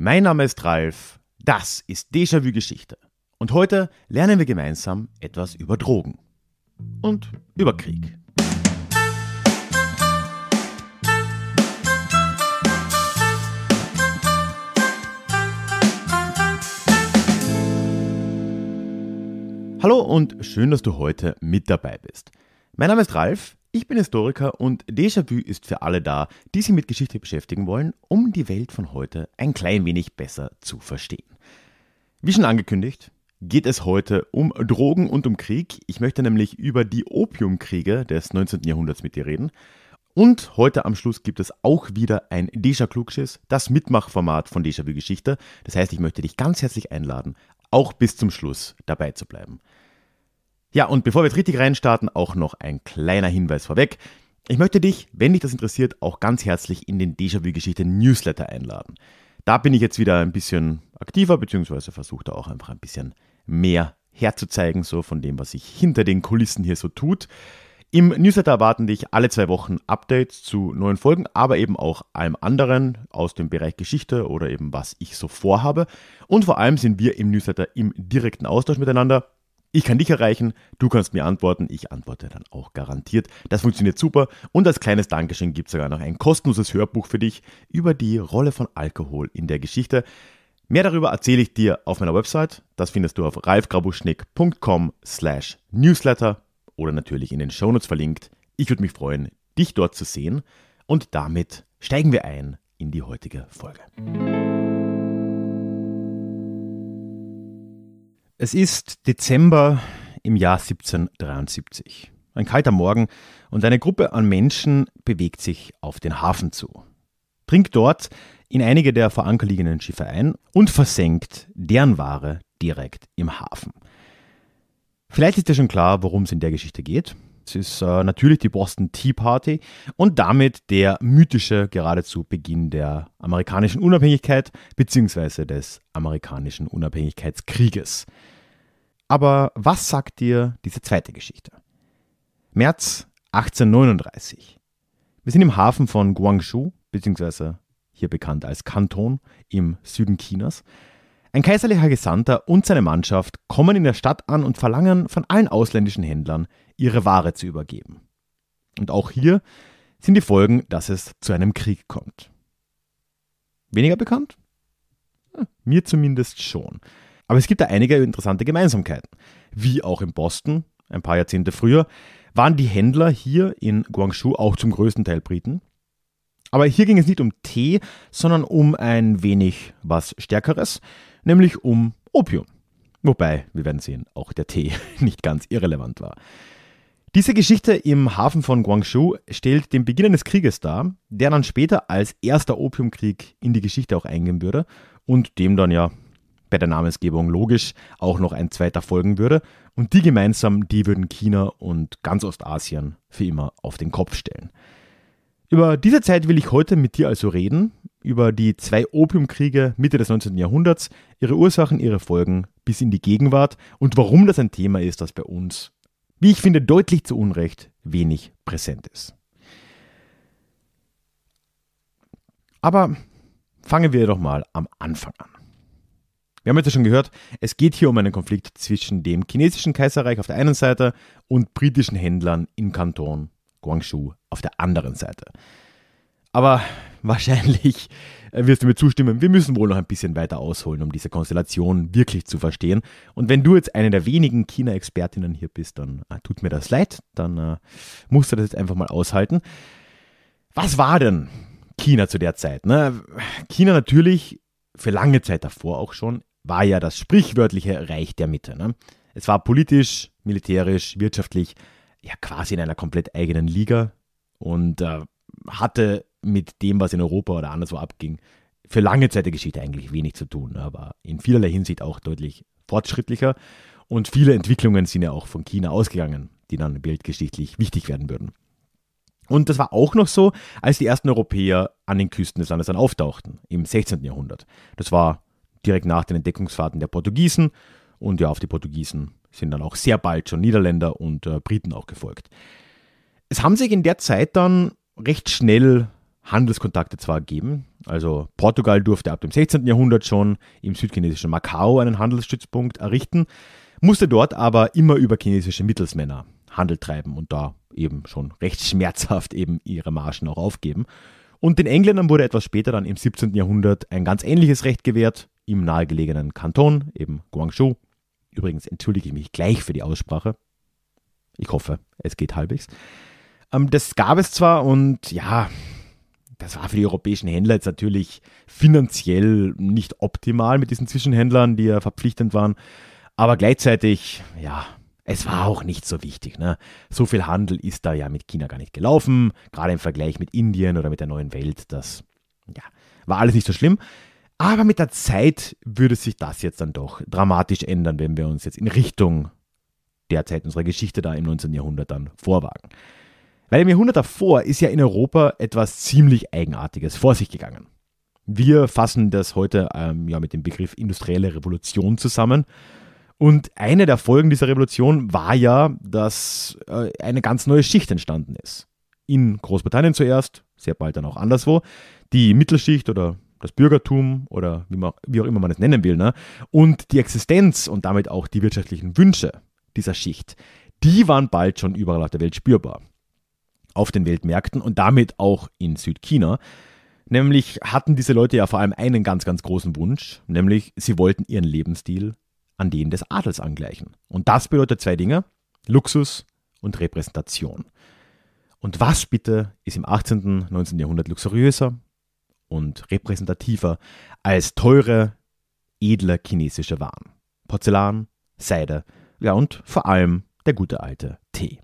Mein Name ist Ralf, das ist Déjà-vu Geschichte. Und heute lernen wir gemeinsam etwas über Drogen und über Krieg. Hallo und schön, dass du heute mit dabei bist. Mein Name ist Ralf, ich bin Historiker und Déjà-vu ist für alle da, die sich mit Geschichte beschäftigen wollen, um die Welt von heute ein klein wenig besser zu verstehen. Wie schon angekündigt, geht es heute um Drogen und um Krieg. Ich möchte nämlich über die Opiumkriege des 19. Jahrhunderts mit dir reden. Und heute am Schluss gibt es auch wieder ein Déjà Klugschiss, das Mitmachformat von Déjà-vu Geschichte. Das heißt, ich möchte dich ganz herzlich einladen, auch bis zum Schluss dabei zu bleiben. Ja, und bevor wir jetzt richtig reinstarten, auch noch ein kleiner Hinweis vorweg. Ich möchte dich, wenn dich das interessiert, auch ganz herzlich in den Déjà-vu-Geschichte-Newsletter einladen. Da bin ich jetzt wieder ein bisschen aktiver, beziehungsweise versuche da auch einfach ein bisschen mehr herzuzeigen, so von dem, was sich hinter den Kulissen hier so tut. Im Newsletter erwarten dich alle zwei Wochen Updates zu neuen Folgen, aber eben auch allem anderen aus dem Bereich Geschichte oder eben was ich so vorhabe. Und vor allem sind wir im Newsletter im direkten Austausch miteinander. Ich kann dich erreichen, du kannst mir antworten, ich antworte dann auch garantiert. Das funktioniert super und als kleines Dankeschön gibt es sogar noch ein kostenloses Hörbuch für dich über die Rolle von Alkohol in der Geschichte. Mehr darüber erzähle ich dir auf meiner Website. Das findest du auf ralfgrabuschnick.com slash newsletter oder natürlich in den Shownotes verlinkt. Ich würde mich freuen, dich dort zu sehen und damit steigen wir ein in die heutige Folge. Es ist Dezember im Jahr 1773. Ein kalter Morgen und eine Gruppe an Menschen bewegt sich auf den Hafen zu, Trinkt dort in einige der vor Anker liegenden Schiffe ein und versenkt deren Ware direkt im Hafen. Vielleicht ist dir schon klar, worum es in der Geschichte geht. Es ist äh, natürlich die Boston Tea Party und damit der mythische geradezu Beginn der amerikanischen Unabhängigkeit bzw. des amerikanischen Unabhängigkeitskrieges. Aber was sagt dir diese zweite Geschichte? März 1839. Wir sind im Hafen von Guangzhou, bzw. hier bekannt als Kanton im Süden Chinas. Ein kaiserlicher Gesandter und seine Mannschaft kommen in der Stadt an und verlangen von allen ausländischen Händlern ihre Ware zu übergeben. Und auch hier sind die Folgen, dass es zu einem Krieg kommt. Weniger bekannt? mir zumindest schon. Aber es gibt da einige interessante Gemeinsamkeiten. Wie auch in Boston, ein paar Jahrzehnte früher, waren die Händler hier in Guangzhou auch zum größten Teil Briten. Aber hier ging es nicht um Tee, sondern um ein wenig was Stärkeres, nämlich um Opium. Wobei, wir werden sehen, auch der Tee nicht ganz irrelevant war. Diese Geschichte im Hafen von Guangzhou stellt den Beginn eines Krieges dar, der dann später als erster Opiumkrieg in die Geschichte auch eingehen würde und dem dann ja bei der Namensgebung logisch auch noch ein zweiter folgen würde. Und die gemeinsam, die würden China und ganz Ostasien für immer auf den Kopf stellen. Über diese Zeit will ich heute mit dir also reden, über die zwei Opiumkriege Mitte des 19. Jahrhunderts, ihre Ursachen, ihre Folgen bis in die Gegenwart und warum das ein Thema ist, das bei uns wie ich finde, deutlich zu Unrecht wenig präsent ist. Aber fangen wir doch mal am Anfang an. Wir haben jetzt schon gehört, es geht hier um einen Konflikt zwischen dem chinesischen Kaiserreich auf der einen Seite und britischen Händlern im Kanton Guangzhou auf der anderen Seite. Aber wahrscheinlich äh, wirst du mir zustimmen, wir müssen wohl noch ein bisschen weiter ausholen, um diese Konstellation wirklich zu verstehen. Und wenn du jetzt eine der wenigen China-Expertinnen hier bist, dann ah, tut mir das leid, dann äh, musst du das jetzt einfach mal aushalten. Was war denn China zu der Zeit? Ne? China natürlich für lange Zeit davor auch schon war ja das sprichwörtliche Reich der Mitte. Ne? Es war politisch, militärisch, wirtschaftlich ja quasi in einer komplett eigenen Liga und äh, hatte mit dem, was in Europa oder anderswo abging, für lange Zeit der Geschichte eigentlich wenig zu tun, aber in vielerlei Hinsicht auch deutlich fortschrittlicher. Und viele Entwicklungen sind ja auch von China ausgegangen, die dann bildgeschichtlich wichtig werden würden. Und das war auch noch so, als die ersten Europäer an den Küsten des Landes dann auftauchten, im 16. Jahrhundert. Das war direkt nach den Entdeckungsfahrten der Portugiesen. Und ja, auf die Portugiesen sind dann auch sehr bald schon Niederländer und äh, Briten auch gefolgt. Es haben sich in der Zeit dann recht schnell Handelskontakte zwar geben, also Portugal durfte ab dem 16. Jahrhundert schon im südchinesischen Macau einen Handelsstützpunkt errichten, musste dort aber immer über chinesische Mittelsmänner Handel treiben und da eben schon recht schmerzhaft eben ihre Margen auch aufgeben. Und den Engländern wurde etwas später dann im 17. Jahrhundert ein ganz ähnliches Recht gewährt, im nahegelegenen Kanton, eben Guangzhou. Übrigens entschuldige ich mich gleich für die Aussprache. Ich hoffe, es geht halbwegs. Ähm, das gab es zwar und ja, das war für die europäischen Händler jetzt natürlich finanziell nicht optimal mit diesen Zwischenhändlern, die ja verpflichtend waren. Aber gleichzeitig, ja, es war auch nicht so wichtig. Ne? So viel Handel ist da ja mit China gar nicht gelaufen, gerade im Vergleich mit Indien oder mit der neuen Welt. Das ja, war alles nicht so schlimm. Aber mit der Zeit würde sich das jetzt dann doch dramatisch ändern, wenn wir uns jetzt in Richtung der Zeit unserer Geschichte da im 19. Jahrhundert dann vorwagen. Weil im Jahrhundert davor ist ja in Europa etwas ziemlich Eigenartiges vor sich gegangen. Wir fassen das heute ähm, ja mit dem Begriff industrielle Revolution zusammen. Und eine der Folgen dieser Revolution war ja, dass äh, eine ganz neue Schicht entstanden ist. In Großbritannien zuerst, sehr bald dann auch anderswo, die Mittelschicht oder das Bürgertum oder wie, man, wie auch immer man es nennen will. Ne? Und die Existenz und damit auch die wirtschaftlichen Wünsche dieser Schicht, die waren bald schon überall auf der Welt spürbar auf den Weltmärkten und damit auch in Südchina. Nämlich hatten diese Leute ja vor allem einen ganz, ganz großen Wunsch, nämlich sie wollten ihren Lebensstil an den des Adels angleichen. Und das bedeutet zwei Dinge, Luxus und Repräsentation. Und was bitte ist im 18. und 19. Jahrhundert luxuriöser und repräsentativer als teure, edle chinesische Waren? Porzellan, Seide, ja und vor allem der gute alte Tee.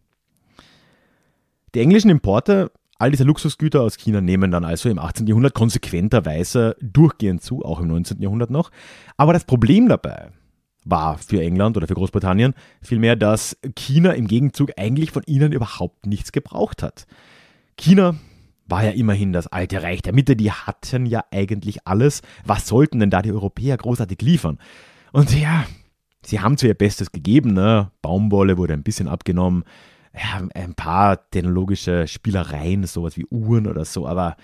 Die englischen Importe all diese Luxusgüter aus China nehmen dann also im 18. Jahrhundert konsequenterweise durchgehend zu, auch im 19. Jahrhundert noch. Aber das Problem dabei war für England oder für Großbritannien vielmehr, dass China im Gegenzug eigentlich von ihnen überhaupt nichts gebraucht hat. China war ja immerhin das alte Reich der Mitte, die hatten ja eigentlich alles. Was sollten denn da die Europäer großartig liefern? Und ja, sie haben zu ihr Bestes gegeben, ne? Baumwolle wurde ein bisschen abgenommen, ja, ein paar technologische Spielereien, sowas wie Uhren oder so, aber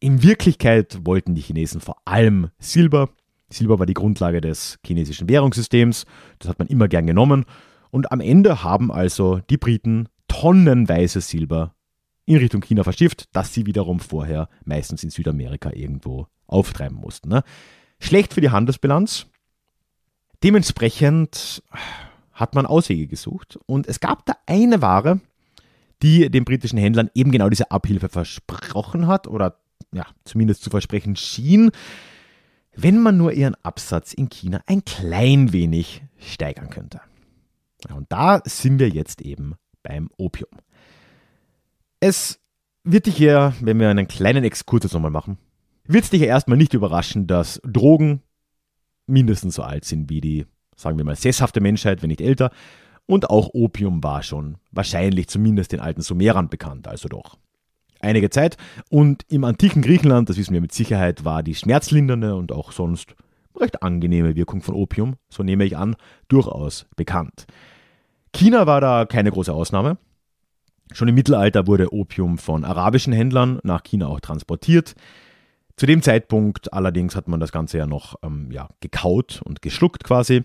in Wirklichkeit wollten die Chinesen vor allem Silber. Silber war die Grundlage des chinesischen Währungssystems, das hat man immer gern genommen. Und am Ende haben also die Briten tonnenweise Silber in Richtung China verschifft, das sie wiederum vorher meistens in Südamerika irgendwo auftreiben mussten. Ne? Schlecht für die Handelsbilanz. Dementsprechend hat man Auswege gesucht und es gab da eine Ware, die den britischen Händlern eben genau diese Abhilfe versprochen hat oder ja, zumindest zu versprechen schien, wenn man nur ihren Absatz in China ein klein wenig steigern könnte. Und da sind wir jetzt eben beim Opium. Es wird dich ja, wenn wir einen kleinen Exkurs nochmal machen, wird es dich ja erstmal nicht überraschen, dass Drogen mindestens so alt sind wie die sagen wir mal, sesshafte Menschheit, wenn nicht älter. Und auch Opium war schon wahrscheinlich zumindest den alten Sumerern bekannt, also doch einige Zeit. Und im antiken Griechenland, das wissen wir mit Sicherheit, war die schmerzlindernde und auch sonst recht angenehme Wirkung von Opium, so nehme ich an, durchaus bekannt. China war da keine große Ausnahme. Schon im Mittelalter wurde Opium von arabischen Händlern nach China auch transportiert. Zu dem Zeitpunkt allerdings hat man das Ganze ja noch ähm, ja, gekaut und geschluckt quasi.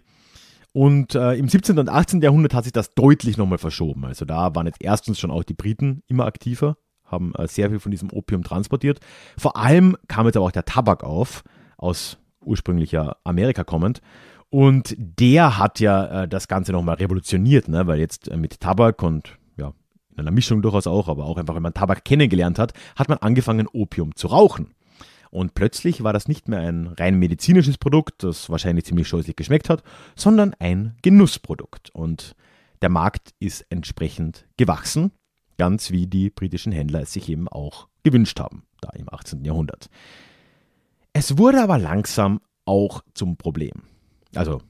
Und äh, im 17. und 18. Jahrhundert hat sich das deutlich nochmal verschoben. Also da waren jetzt erstens schon auch die Briten immer aktiver, haben äh, sehr viel von diesem Opium transportiert. Vor allem kam jetzt aber auch der Tabak auf, aus ursprünglicher Amerika kommend. Und der hat ja äh, das Ganze nochmal revolutioniert, ne? weil jetzt äh, mit Tabak und ja, in einer Mischung durchaus auch, aber auch einfach, wenn man Tabak kennengelernt hat, hat man angefangen, Opium zu rauchen. Und plötzlich war das nicht mehr ein rein medizinisches Produkt, das wahrscheinlich ziemlich scheußlich geschmeckt hat, sondern ein Genussprodukt. Und der Markt ist entsprechend gewachsen, ganz wie die britischen Händler es sich eben auch gewünscht haben, da im 18. Jahrhundert. Es wurde aber langsam auch zum Problem. Also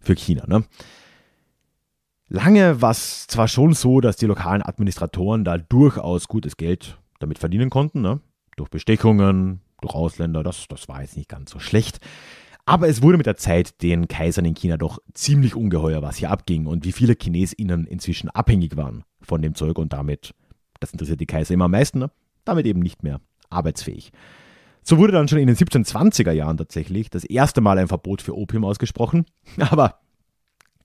für China, ne? Lange war es zwar schon so, dass die lokalen Administratoren da durchaus gutes Geld damit verdienen konnten, ne? durch Bestechungen, durch Ausländer, das, das war jetzt nicht ganz so schlecht. Aber es wurde mit der Zeit den Kaisern in China doch ziemlich ungeheuer, was hier abging und wie viele ChinesInnen inzwischen abhängig waren von dem Zeug und damit, das interessiert die Kaiser immer am meisten, ne, damit eben nicht mehr arbeitsfähig. So wurde dann schon in den 1720er Jahren tatsächlich das erste Mal ein Verbot für Opium ausgesprochen. Aber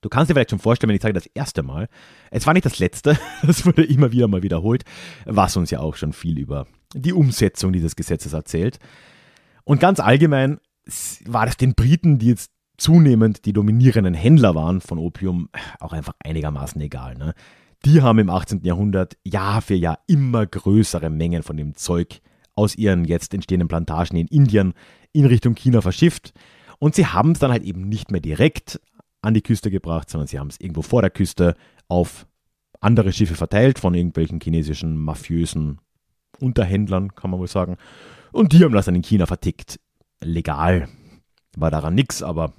du kannst dir vielleicht schon vorstellen, wenn ich sage das erste Mal, es war nicht das letzte, es wurde immer wieder mal wiederholt, was uns ja auch schon viel über die Umsetzung dieses Gesetzes erzählt. Und ganz allgemein war es den Briten, die jetzt zunehmend die dominierenden Händler waren von Opium, auch einfach einigermaßen egal. Ne? Die haben im 18. Jahrhundert Jahr für Jahr immer größere Mengen von dem Zeug aus ihren jetzt entstehenden Plantagen in Indien in Richtung China verschifft. Und sie haben es dann halt eben nicht mehr direkt an die Küste gebracht, sondern sie haben es irgendwo vor der Küste auf andere Schiffe verteilt von irgendwelchen chinesischen mafiösen Unterhändlern, kann man wohl sagen. Und die haben das dann in China vertickt. Legal. War daran nichts, aber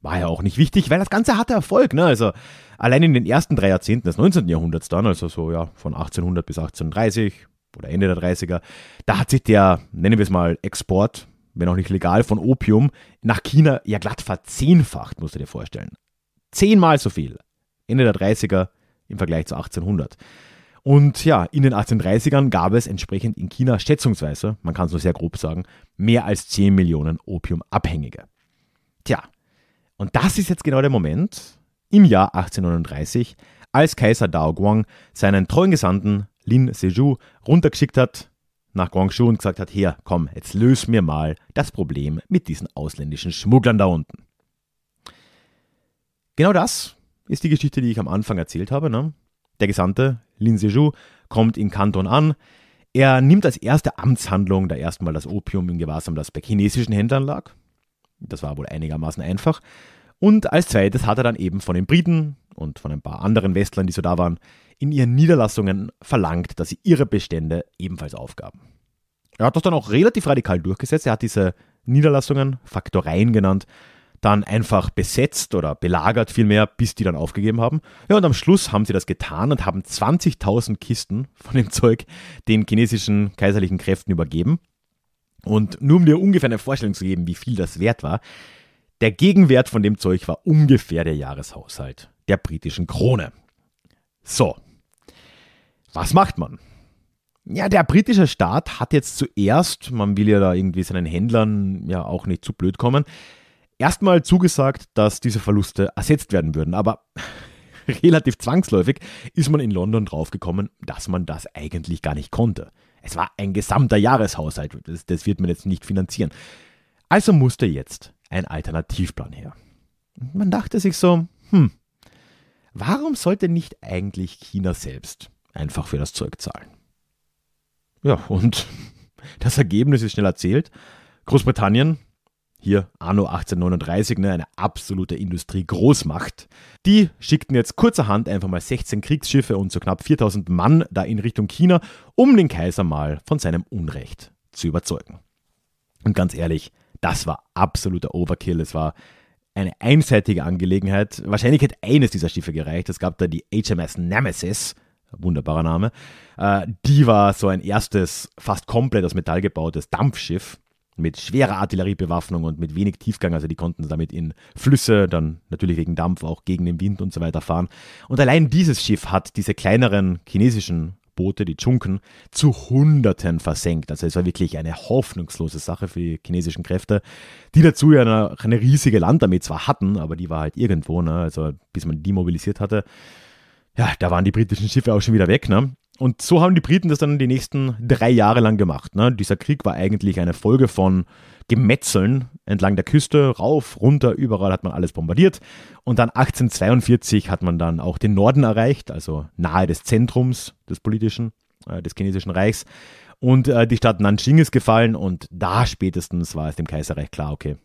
war ja auch nicht wichtig, weil das Ganze hatte Erfolg. Ne? Also allein in den ersten drei Jahrzehnten des 19. Jahrhunderts dann, also so ja von 1800 bis 1830 oder Ende der 30er, da hat sich der, nennen wir es mal, Export, wenn auch nicht legal, von Opium nach China ja glatt verzehnfacht, musst du dir vorstellen. Zehnmal so viel. Ende der 30er im Vergleich zu 1800. Und ja, in den 1830ern gab es entsprechend in China schätzungsweise, man kann es nur sehr grob sagen, mehr als 10 Millionen Opiumabhängige. Tja, und das ist jetzt genau der Moment im Jahr 1839, als Kaiser Daoguang seinen treuen Gesandten Lin Seju runtergeschickt hat nach Guangzhou und gesagt hat, hier, komm, jetzt löse mir mal das Problem mit diesen ausländischen Schmugglern da unten. Genau das ist die Geschichte, die ich am Anfang erzählt habe. Ne? Der Gesandte, Lin Seju, kommt in Kanton an. Er nimmt als erste Amtshandlung da erstmal das Opium in Gewahrsam, das bei chinesischen Händlern lag. Das war wohl einigermaßen einfach. Und als zweites hat er dann eben von den Briten und von ein paar anderen Westlern, die so da waren, in ihren Niederlassungen verlangt, dass sie ihre Bestände ebenfalls aufgaben. Er hat das dann auch relativ radikal durchgesetzt. Er hat diese Niederlassungen Faktoreien genannt dann einfach besetzt oder belagert vielmehr, bis die dann aufgegeben haben. Ja, und am Schluss haben sie das getan und haben 20.000 Kisten von dem Zeug den chinesischen kaiserlichen Kräften übergeben. Und nur um dir ungefähr eine Vorstellung zu geben, wie viel das wert war, der Gegenwert von dem Zeug war ungefähr der Jahreshaushalt der britischen Krone. So, was macht man? Ja, der britische Staat hat jetzt zuerst, man will ja da irgendwie seinen Händlern ja auch nicht zu blöd kommen, erstmal zugesagt, dass diese Verluste ersetzt werden würden, aber relativ zwangsläufig ist man in London draufgekommen, dass man das eigentlich gar nicht konnte. Es war ein gesamter Jahreshaushalt, das, das wird man jetzt nicht finanzieren. Also musste jetzt ein Alternativplan her. man dachte sich so, hm, warum sollte nicht eigentlich China selbst einfach für das Zeug zahlen? Ja, und das Ergebnis ist schnell erzählt. Großbritannien hier Anno 1839, ne, eine absolute Industriegroßmacht. Die schickten jetzt kurzerhand einfach mal 16 Kriegsschiffe und so knapp 4000 Mann da in Richtung China, um den Kaiser mal von seinem Unrecht zu überzeugen. Und ganz ehrlich, das war absoluter Overkill. Es war eine einseitige Angelegenheit. Wahrscheinlich hätte eines dieser Schiffe gereicht. Es gab da die HMS Nemesis, wunderbarer Name. Äh, die war so ein erstes, fast komplett aus Metall gebautes Dampfschiff mit schwerer Artilleriebewaffnung und mit wenig Tiefgang. Also die konnten damit in Flüsse, dann natürlich wegen Dampf, auch gegen den Wind und so weiter fahren. Und allein dieses Schiff hat diese kleineren chinesischen Boote, die Chunken, zu Hunderten versenkt. Also es war wirklich eine hoffnungslose Sache für die chinesischen Kräfte, die dazu ja eine, eine riesige Landarmee zwar hatten, aber die war halt irgendwo, ne? also bis man die mobilisiert hatte. Ja, da waren die britischen Schiffe auch schon wieder weg. Ne? Und so haben die Briten das dann die nächsten drei Jahre lang gemacht. Ne? Dieser Krieg war eigentlich eine Folge von Gemetzeln entlang der Küste, rauf, runter, überall hat man alles bombardiert. Und dann 1842 hat man dann auch den Norden erreicht, also nahe des Zentrums des politischen, äh, des chinesischen Reichs. Und äh, die Stadt Nanjing ist gefallen und da spätestens war es dem Kaiserreich klar, okay,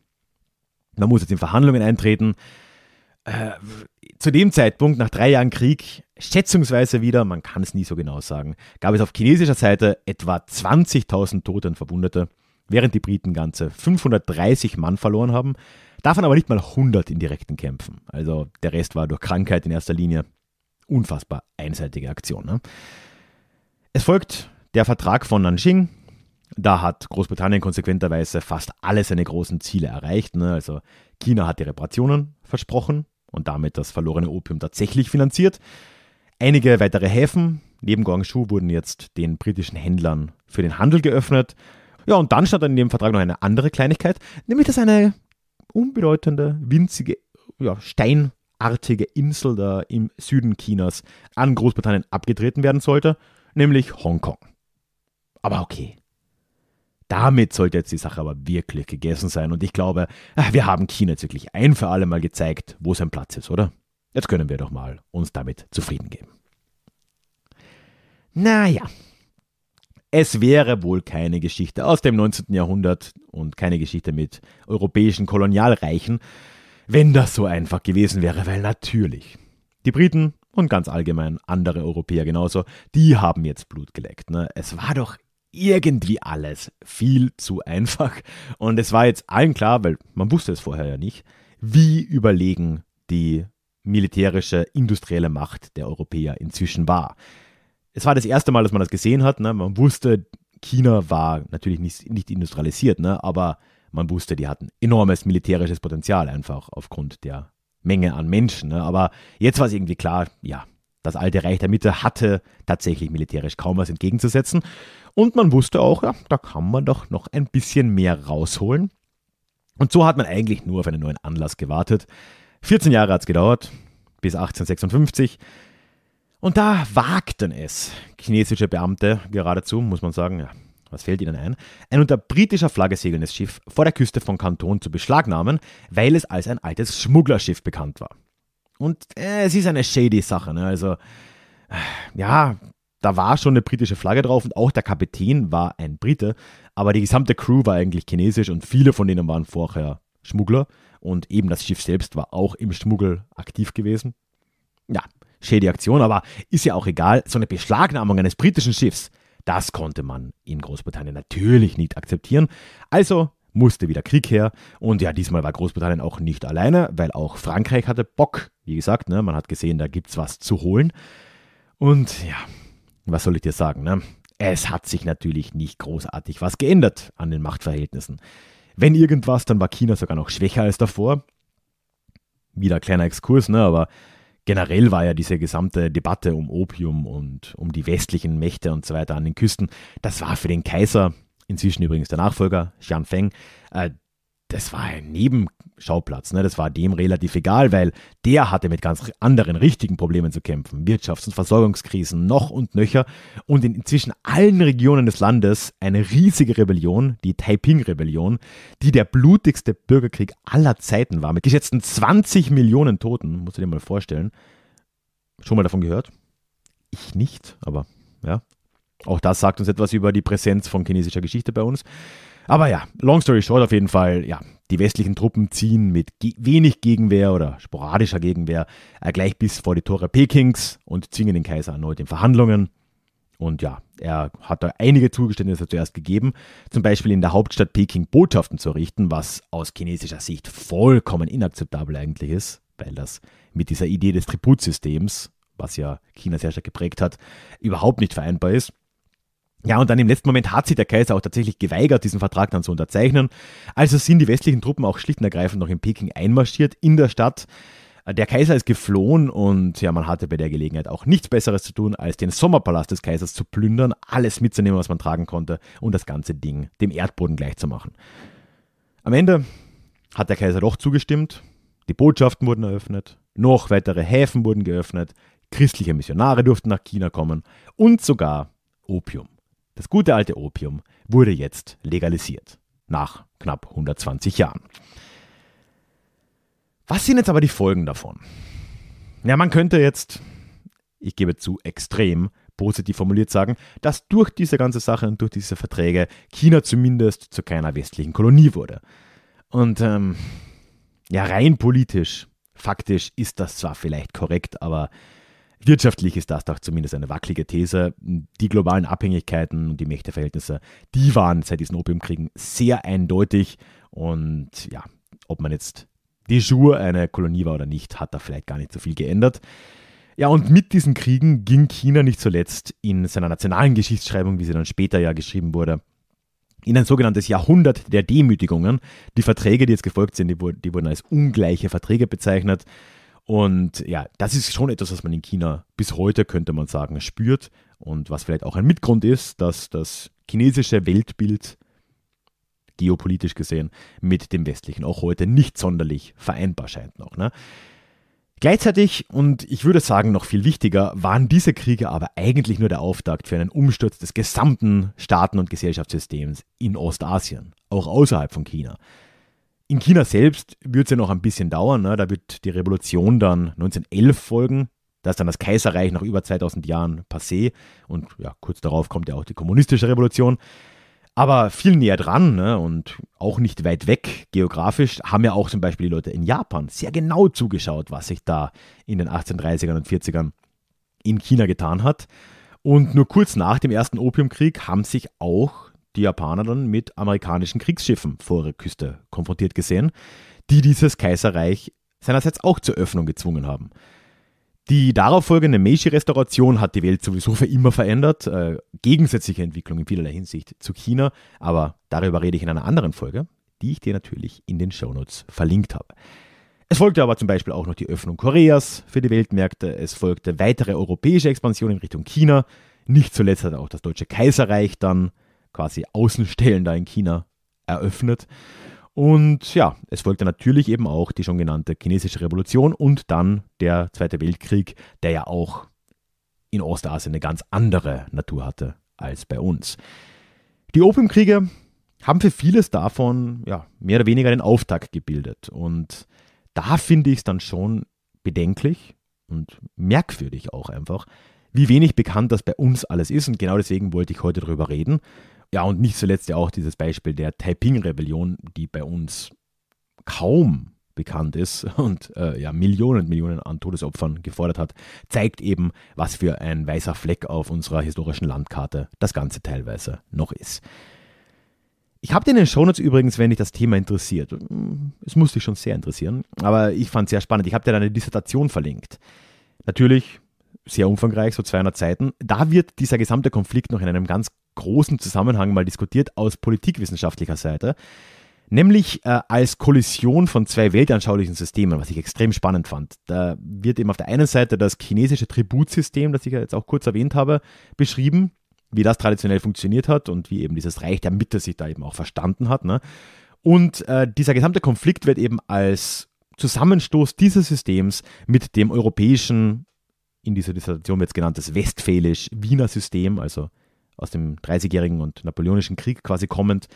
man muss jetzt in Verhandlungen eintreten. Äh, zu dem Zeitpunkt, nach drei Jahren Krieg, Schätzungsweise wieder, man kann es nie so genau sagen, gab es auf chinesischer Seite etwa 20.000 Tote und Verwundete, während die Briten ganze 530 Mann verloren haben, davon aber nicht mal 100 in direkten Kämpfen. Also der Rest war durch Krankheit in erster Linie. Unfassbar einseitige Aktion. Ne? Es folgt der Vertrag von Nanjing. Da hat Großbritannien konsequenterweise fast alle seine großen Ziele erreicht. Ne? Also China hat die Reparationen versprochen und damit das verlorene Opium tatsächlich finanziert. Einige weitere Häfen neben Guangzhou wurden jetzt den britischen Händlern für den Handel geöffnet. Ja, und dann stand in dem Vertrag noch eine andere Kleinigkeit, nämlich dass eine unbedeutende, winzige, ja, steinartige Insel da im Süden Chinas an Großbritannien abgetreten werden sollte, nämlich Hongkong. Aber okay. Damit sollte jetzt die Sache aber wirklich gegessen sein und ich glaube, wir haben China jetzt wirklich ein für alle Mal gezeigt, wo sein Platz ist, oder? Jetzt können wir doch mal uns damit zufrieden geben. Naja, es wäre wohl keine Geschichte aus dem 19. Jahrhundert und keine Geschichte mit europäischen Kolonialreichen, wenn das so einfach gewesen wäre, weil natürlich die Briten und ganz allgemein andere Europäer genauso, die haben jetzt Blut geleckt. Ne? Es war doch irgendwie alles viel zu einfach und es war jetzt allen klar, weil man wusste es vorher ja nicht, wie überlegen die militärische, industrielle Macht der Europäer inzwischen war. Es war das erste Mal, dass man das gesehen hat. Ne? Man wusste, China war natürlich nicht, nicht industrialisiert, ne? aber man wusste, die hatten enormes militärisches Potenzial einfach aufgrund der Menge an Menschen. Ne? Aber jetzt war es irgendwie klar, ja, das alte Reich der Mitte hatte tatsächlich militärisch kaum was entgegenzusetzen. Und man wusste auch, ja, da kann man doch noch ein bisschen mehr rausholen. Und so hat man eigentlich nur auf einen neuen Anlass gewartet. 14 Jahre hat es gedauert, bis 1856. Und da wagten es chinesische Beamte geradezu, muss man sagen, ja, was fällt ihnen ein, ein unter britischer Flagge segelndes Schiff vor der Küste von Kanton zu beschlagnahmen, weil es als ein altes Schmugglerschiff bekannt war. Und äh, es ist eine shady Sache, ne? also äh, ja, da war schon eine britische Flagge drauf und auch der Kapitän war ein Brite, aber die gesamte Crew war eigentlich chinesisch und viele von denen waren vorher Schmuggler. Und eben das Schiff selbst war auch im Schmuggel aktiv gewesen. Ja, schäde Aktion, aber ist ja auch egal. So eine Beschlagnahmung eines britischen Schiffs, das konnte man in Großbritannien natürlich nicht akzeptieren. Also musste wieder Krieg her. Und ja, diesmal war Großbritannien auch nicht alleine, weil auch Frankreich hatte Bock. Wie gesagt, ne, man hat gesehen, da gibt es was zu holen. Und ja, was soll ich dir sagen? Ne? Es hat sich natürlich nicht großartig was geändert an den Machtverhältnissen. Wenn irgendwas, dann war China sogar noch schwächer als davor. Wieder ein kleiner Exkurs, ne? aber generell war ja diese gesamte Debatte um Opium und um die westlichen Mächte und so weiter an den Küsten, das war für den Kaiser, inzwischen übrigens der Nachfolger, Xianfeng, äh, das war ein Nebenschauplatz. Ne? Das war dem relativ egal, weil der hatte mit ganz anderen richtigen Problemen zu kämpfen. Wirtschafts- und Versorgungskrisen noch und nöcher. Und in inzwischen allen Regionen des Landes eine riesige Rebellion, die Taiping-Rebellion, die der blutigste Bürgerkrieg aller Zeiten war, mit geschätzten 20 Millionen Toten, musst du dir mal vorstellen. Schon mal davon gehört? Ich nicht, aber ja. Auch das sagt uns etwas über die Präsenz von chinesischer Geschichte bei uns. Aber ja, long story short auf jeden Fall, ja, die westlichen Truppen ziehen mit ge wenig Gegenwehr oder sporadischer Gegenwehr äh, gleich bis vor die Tore Pekings und zwingen den Kaiser erneut in Verhandlungen. Und ja, er hat da einige Zugeständnisse zuerst gegeben, zum Beispiel in der Hauptstadt Peking Botschaften zu errichten, was aus chinesischer Sicht vollkommen inakzeptabel eigentlich ist, weil das mit dieser Idee des Tributsystems, was ja China sehr stark geprägt hat, überhaupt nicht vereinbar ist. Ja, und dann im letzten Moment hat sich der Kaiser auch tatsächlich geweigert, diesen Vertrag dann zu unterzeichnen. Also sind die westlichen Truppen auch schlicht und ergreifend noch in Peking einmarschiert, in der Stadt. Der Kaiser ist geflohen und ja, man hatte bei der Gelegenheit auch nichts Besseres zu tun, als den Sommerpalast des Kaisers zu plündern, alles mitzunehmen, was man tragen konnte und das ganze Ding dem Erdboden gleichzumachen. Am Ende hat der Kaiser doch zugestimmt, die Botschaften wurden eröffnet, noch weitere Häfen wurden geöffnet, christliche Missionare durften nach China kommen und sogar Opium. Das gute alte Opium wurde jetzt legalisiert, nach knapp 120 Jahren. Was sind jetzt aber die Folgen davon? Ja, man könnte jetzt, ich gebe zu, extrem positiv formuliert sagen, dass durch diese ganze Sache und durch diese Verträge China zumindest zu keiner westlichen Kolonie wurde. Und ähm, ja, rein politisch, faktisch ist das zwar vielleicht korrekt, aber Wirtschaftlich ist das doch zumindest eine wackelige These. Die globalen Abhängigkeiten und die Mächteverhältnisse, die waren seit diesen Opiumkriegen sehr eindeutig. Und ja, ob man jetzt die Jour eine Kolonie war oder nicht, hat da vielleicht gar nicht so viel geändert. Ja, und mit diesen Kriegen ging China nicht zuletzt in seiner nationalen Geschichtsschreibung, wie sie dann später ja geschrieben wurde, in ein sogenanntes Jahrhundert der Demütigungen. Die Verträge, die jetzt gefolgt sind, die, wurden als ungleiche Verträge bezeichnet. Und ja, das ist schon etwas, was man in China bis heute, könnte man sagen, spürt und was vielleicht auch ein Mitgrund ist, dass das chinesische Weltbild geopolitisch gesehen mit dem westlichen auch heute nicht sonderlich vereinbar scheint noch. Ne? Gleichzeitig, und ich würde sagen noch viel wichtiger, waren diese Kriege aber eigentlich nur der Auftakt für einen Umsturz des gesamten Staaten- und Gesellschaftssystems in Ostasien, auch außerhalb von China. In China selbst wird es ja noch ein bisschen dauern. Ne? Da wird die Revolution dann 1911 folgen. Da ist dann das Kaiserreich nach über 2000 Jahren passé. Und ja, kurz darauf kommt ja auch die kommunistische Revolution. Aber viel näher dran ne? und auch nicht weit weg geografisch haben ja auch zum Beispiel die Leute in Japan sehr genau zugeschaut, was sich da in den 1830ern und 40ern in China getan hat. Und nur kurz nach dem Ersten Opiumkrieg haben sich auch die Japaner dann mit amerikanischen Kriegsschiffen vor ihrer Küste konfrontiert gesehen, die dieses Kaiserreich seinerseits auch zur Öffnung gezwungen haben. Die darauffolgende folgende Meiji-Restauration hat die Welt sowieso für immer verändert. Äh, gegensätzliche Entwicklung in vielerlei Hinsicht zu China, aber darüber rede ich in einer anderen Folge, die ich dir natürlich in den Shownotes verlinkt habe. Es folgte aber zum Beispiel auch noch die Öffnung Koreas für die Weltmärkte, es folgte weitere europäische Expansion in Richtung China, nicht zuletzt hat auch das Deutsche Kaiserreich dann quasi Außenstellen da in China eröffnet. Und ja, es folgte natürlich eben auch die schon genannte chinesische Revolution und dann der Zweite Weltkrieg, der ja auch in Ostasien eine ganz andere Natur hatte als bei uns. Die Opiumkriege haben für vieles davon ja, mehr oder weniger den Auftakt gebildet. Und da finde ich es dann schon bedenklich und merkwürdig auch einfach, wie wenig bekannt das bei uns alles ist. Und genau deswegen wollte ich heute darüber reden, ja, und nicht zuletzt ja auch dieses Beispiel der Taiping-Rebellion, die bei uns kaum bekannt ist und äh, ja Millionen und Millionen an Todesopfern gefordert hat, zeigt eben, was für ein weißer Fleck auf unserer historischen Landkarte das Ganze teilweise noch ist. Ich habe dir in den Shownotes übrigens, wenn dich das Thema interessiert, es muss dich schon sehr interessieren, aber ich fand es sehr spannend, ich habe dir deine Dissertation verlinkt. Natürlich sehr umfangreich, so 200 Seiten. Da wird dieser gesamte Konflikt noch in einem ganz großen Zusammenhang mal diskutiert aus politikwissenschaftlicher Seite, nämlich äh, als Kollision von zwei weltanschaulichen Systemen, was ich extrem spannend fand. Da wird eben auf der einen Seite das chinesische Tributsystem, das ich ja jetzt auch kurz erwähnt habe, beschrieben, wie das traditionell funktioniert hat und wie eben dieses Reich der Mitte sich da eben auch verstanden hat. Ne? Und äh, dieser gesamte Konflikt wird eben als Zusammenstoß dieses Systems mit dem europäischen in dieser Dissertation wird es genannt, das westfälisch-Wiener System, also aus dem Dreißigjährigen und Napoleonischen Krieg quasi kommend,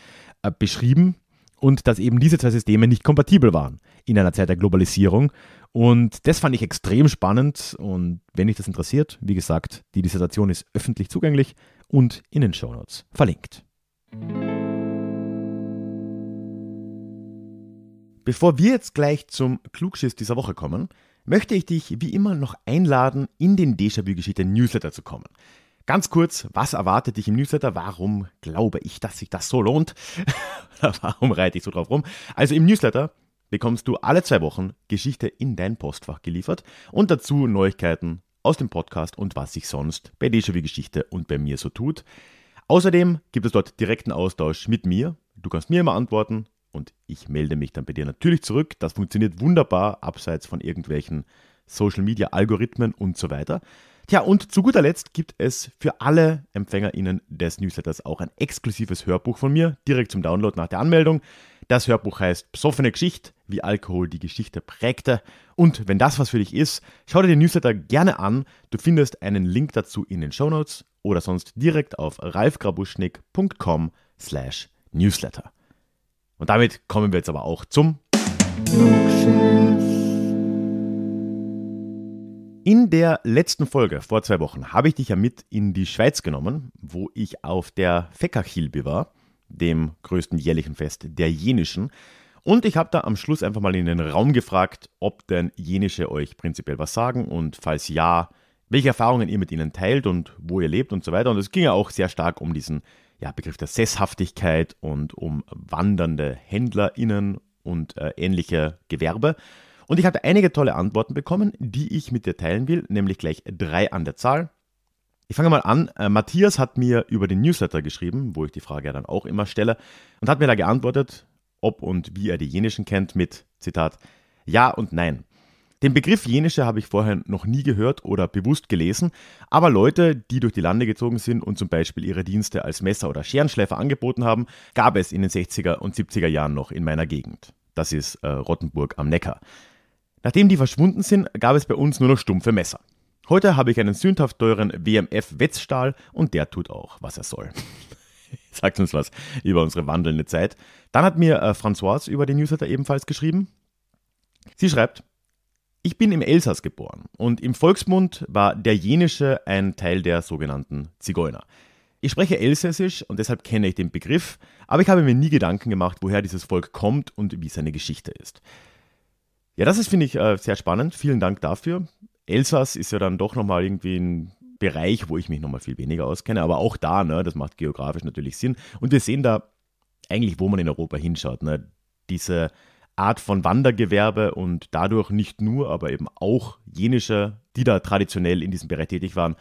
äh, beschrieben und dass eben diese zwei Systeme nicht kompatibel waren in einer Zeit der Globalisierung. Und das fand ich extrem spannend und wenn dich das interessiert, wie gesagt, die Dissertation ist öffentlich zugänglich und in den Show Notes verlinkt. Bevor wir jetzt gleich zum Klugschiss dieser Woche kommen, möchte ich dich wie immer noch einladen, in den Déjà-vu-Geschichte-Newsletter zu kommen. Ganz kurz, was erwartet dich im Newsletter? Warum glaube ich, dass sich das so lohnt? Warum reite ich so drauf rum? Also im Newsletter bekommst du alle zwei Wochen Geschichte in dein Postfach geliefert und dazu Neuigkeiten aus dem Podcast und was sich sonst bei Déjà-vu-Geschichte und bei mir so tut. Außerdem gibt es dort direkten Austausch mit mir. Du kannst mir immer antworten, und ich melde mich dann bei dir natürlich zurück. Das funktioniert wunderbar, abseits von irgendwelchen Social-Media-Algorithmen und so weiter. Tja, und zu guter Letzt gibt es für alle EmpfängerInnen des Newsletters auch ein exklusives Hörbuch von mir, direkt zum Download nach der Anmeldung. Das Hörbuch heißt Psoffene Geschichte, wie Alkohol die Geschichte prägte. Und wenn das was für dich ist, schau dir den Newsletter gerne an. Du findest einen Link dazu in den Shownotes oder sonst direkt auf ralfgrabuschnick.com slash newsletter. Und damit kommen wir jetzt aber auch zum in der letzten Folge vor zwei Wochen habe ich dich ja mit in die Schweiz genommen, wo ich auf der Fekachilbe war, dem größten jährlichen Fest der Jenischen. Und ich habe da am Schluss einfach mal in den Raum gefragt, ob denn Jenische euch prinzipiell was sagen und falls ja, welche Erfahrungen ihr mit ihnen teilt und wo ihr lebt und so weiter. Und es ging ja auch sehr stark um diesen ja, Begriff der Sesshaftigkeit und um wandernde HändlerInnen und äh, ähnliche Gewerbe. Und ich habe einige tolle Antworten bekommen, die ich mit dir teilen will, nämlich gleich drei an der Zahl. Ich fange mal an. Äh, Matthias hat mir über den Newsletter geschrieben, wo ich die Frage ja dann auch immer stelle, und hat mir da geantwortet, ob und wie er die jenischen kennt, mit Zitat Ja und Nein. Den Begriff Jenische habe ich vorher noch nie gehört oder bewusst gelesen, aber Leute, die durch die Lande gezogen sind und zum Beispiel ihre Dienste als Messer- oder Scherenschleifer angeboten haben, gab es in den 60er und 70er Jahren noch in meiner Gegend. Das ist äh, Rottenburg am Neckar. Nachdem die verschwunden sind, gab es bei uns nur noch stumpfe Messer. Heute habe ich einen sündhaft teuren WMF-Wetzstahl und der tut auch, was er soll. Sagt uns was über unsere wandelnde Zeit. Dann hat mir äh, Françoise über den Newsletter ebenfalls geschrieben. Sie schreibt, ich bin im Elsass geboren und im Volksmund war der Jenische ein Teil der sogenannten Zigeuner. Ich spreche Elsässisch und deshalb kenne ich den Begriff, aber ich habe mir nie Gedanken gemacht, woher dieses Volk kommt und wie seine Geschichte ist. Ja, das ist, finde ich, äh, sehr spannend. Vielen Dank dafür. Elsass ist ja dann doch nochmal irgendwie ein Bereich, wo ich mich nochmal viel weniger auskenne, aber auch da, ne, das macht geografisch natürlich Sinn. Und wir sehen da eigentlich, wo man in Europa hinschaut, ne, diese Art von Wandergewerbe und dadurch nicht nur, aber eben auch jenische, die da traditionell in diesem Bereich tätig waren,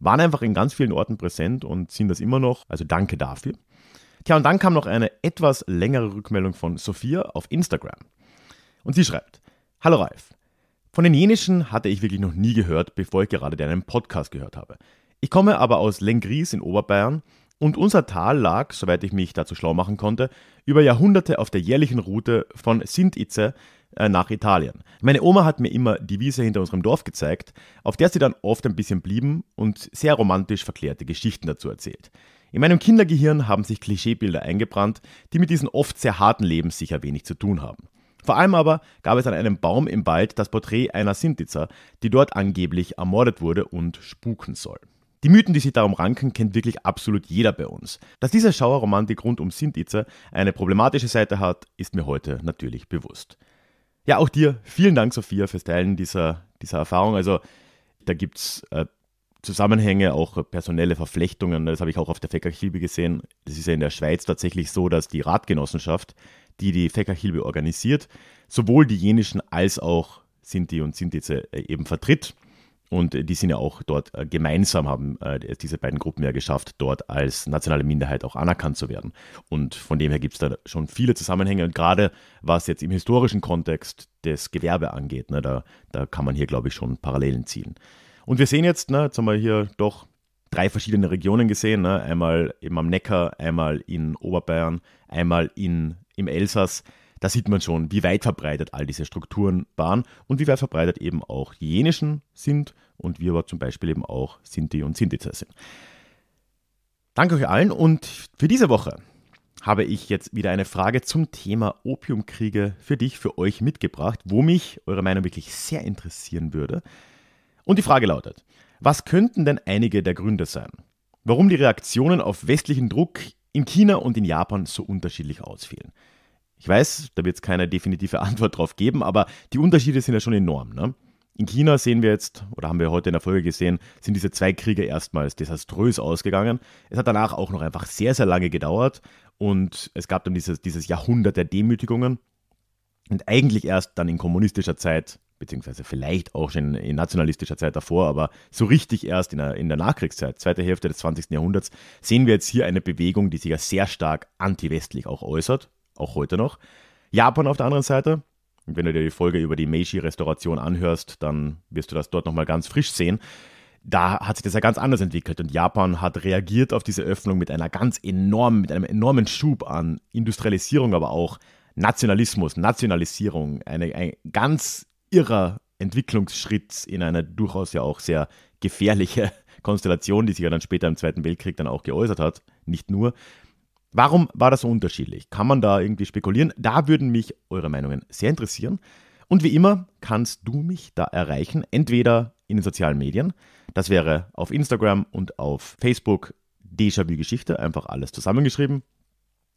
waren einfach in ganz vielen Orten präsent und sind das immer noch. Also danke dafür. Tja, und dann kam noch eine etwas längere Rückmeldung von Sophia auf Instagram. Und sie schreibt: Hallo Ralf. Von den Jenischen hatte ich wirklich noch nie gehört, bevor ich gerade deinen Podcast gehört habe. Ich komme aber aus Lengries in Oberbayern und unser Tal lag, soweit ich mich dazu schlau machen konnte, über Jahrhunderte auf der jährlichen Route von Sintitze äh, nach Italien. Meine Oma hat mir immer die Wiese hinter unserem Dorf gezeigt, auf der sie dann oft ein bisschen blieben und sehr romantisch verklärte Geschichten dazu erzählt. In meinem Kindergehirn haben sich Klischeebilder eingebrannt, die mit diesen oft sehr harten Leben sicher wenig zu tun haben. Vor allem aber gab es an einem Baum im Wald das Porträt einer Sintitzer, die dort angeblich ermordet wurde und spuken soll. Die Mythen, die sich darum ranken, kennt wirklich absolut jeder bei uns. Dass diese Schauerromantik rund um Sintizer eine problematische Seite hat, ist mir heute natürlich bewusst. Ja, auch dir vielen Dank, Sophia, fürs Teilen dieser, dieser Erfahrung. Also, da gibt es äh, Zusammenhänge, auch personelle Verflechtungen. Das habe ich auch auf der Fekachilbe gesehen. Das ist ja in der Schweiz tatsächlich so, dass die Ratgenossenschaft, die die Fekachilbe organisiert, sowohl die jenischen als auch Sinti und Sintize äh, eben vertritt. Und äh, die sind ja auch dort äh, gemeinsam, haben äh, diese beiden Gruppen ja geschafft, dort als nationale Minderheit auch anerkannt zu werden. Und von dem her gibt es da schon viele Zusammenhänge. Und gerade was jetzt im historischen Kontext des Gewerbe angeht, ne, da, da kann man hier, glaube ich, schon Parallelen ziehen. Und wir sehen jetzt, ne, jetzt haben wir hier doch drei verschiedene Regionen gesehen. Ne? Einmal eben am Neckar, einmal in Oberbayern, einmal in, im Elsass da sieht man schon, wie weit verbreitet all diese Strukturen waren und wie weit verbreitet eben auch jenischen sind und wir aber zum Beispiel eben auch Sinti und Sintizer sind. Danke euch allen und für diese Woche habe ich jetzt wieder eine Frage zum Thema Opiumkriege für dich, für euch mitgebracht, wo mich eure Meinung wirklich sehr interessieren würde. Und die Frage lautet, was könnten denn einige der Gründe sein, warum die Reaktionen auf westlichen Druck in China und in Japan so unterschiedlich ausfielen? Ich weiß, da wird es keine definitive Antwort drauf geben, aber die Unterschiede sind ja schon enorm. Ne? In China sehen wir jetzt, oder haben wir heute in der Folge gesehen, sind diese zwei Kriege erstmals desaströs ausgegangen. Es hat danach auch noch einfach sehr, sehr lange gedauert und es gab dann dieses, dieses Jahrhundert der Demütigungen. Und eigentlich erst dann in kommunistischer Zeit, beziehungsweise vielleicht auch schon in nationalistischer Zeit davor, aber so richtig erst in der, in der Nachkriegszeit, zweite Hälfte des 20. Jahrhunderts, sehen wir jetzt hier eine Bewegung, die sich ja sehr stark antiwestlich auch äußert auch heute noch. Japan auf der anderen Seite. wenn du dir die Folge über die Meiji-Restauration anhörst, dann wirst du das dort nochmal ganz frisch sehen. Da hat sich das ja ganz anders entwickelt und Japan hat reagiert auf diese Öffnung mit einer ganz enormen, mit einem enormen Schub an Industrialisierung, aber auch Nationalismus, Nationalisierung, eine, ein ganz irrer Entwicklungsschritt in einer durchaus ja auch sehr gefährliche Konstellation, die sich ja dann später im Zweiten Weltkrieg dann auch geäußert hat. Nicht nur. Warum war das so unterschiedlich? Kann man da irgendwie spekulieren? Da würden mich eure Meinungen sehr interessieren. Und wie immer kannst du mich da erreichen, entweder in den sozialen Medien, das wäre auf Instagram und auf Facebook Déjà-vu Geschichte, einfach alles zusammengeschrieben.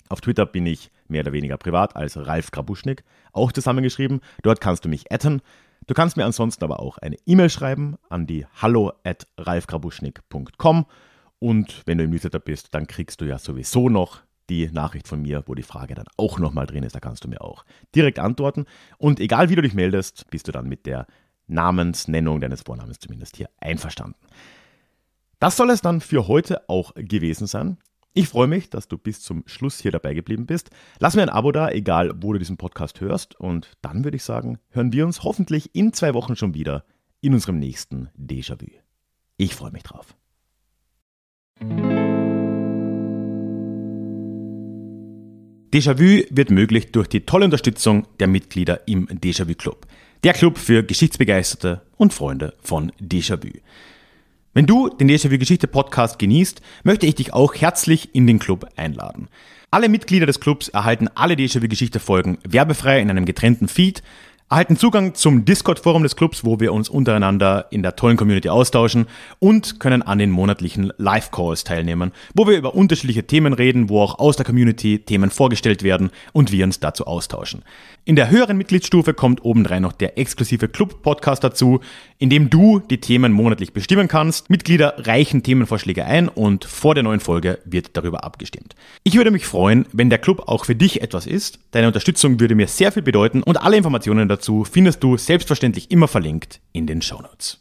Auf Twitter bin ich mehr oder weniger privat als Ralf Grabuschnik, auch zusammengeschrieben. Dort kannst du mich adden. Du kannst mir ansonsten aber auch eine E-Mail schreiben an die hallo at ralfgrabuschnik.com und wenn du im Newsletter bist, dann kriegst du ja sowieso noch die Nachricht von mir, wo die Frage dann auch nochmal drin ist. Da kannst du mir auch direkt antworten. Und egal wie du dich meldest, bist du dann mit der Namensnennung deines Vornamens zumindest hier einverstanden. Das soll es dann für heute auch gewesen sein. Ich freue mich, dass du bis zum Schluss hier dabei geblieben bist. Lass mir ein Abo da, egal wo du diesen Podcast hörst. Und dann würde ich sagen, hören wir uns hoffentlich in zwei Wochen schon wieder in unserem nächsten Déjà-vu. Ich freue mich drauf. Déjà-vu wird möglich durch die tolle Unterstützung der Mitglieder im Déjà-vu Club. Der Club für Geschichtsbegeisterte und Freunde von Déjà-vu. Wenn du den Déjà-vu Geschichte Podcast genießt, möchte ich dich auch herzlich in den Club einladen. Alle Mitglieder des Clubs erhalten alle Déjà-vu Geschichte Folgen werbefrei in einem getrennten Feed erhalten Zugang zum Discord-Forum des Clubs, wo wir uns untereinander in der tollen Community austauschen und können an den monatlichen Live-Calls teilnehmen, wo wir über unterschiedliche Themen reden, wo auch aus der Community Themen vorgestellt werden und wir uns dazu austauschen. In der höheren Mitgliedsstufe kommt obendrein noch der exklusive Club-Podcast dazu, indem du die Themen monatlich bestimmen kannst. Mitglieder reichen Themenvorschläge ein und vor der neuen Folge wird darüber abgestimmt. Ich würde mich freuen, wenn der Club auch für dich etwas ist. Deine Unterstützung würde mir sehr viel bedeuten und alle Informationen dazu findest du selbstverständlich immer verlinkt in den Shownotes.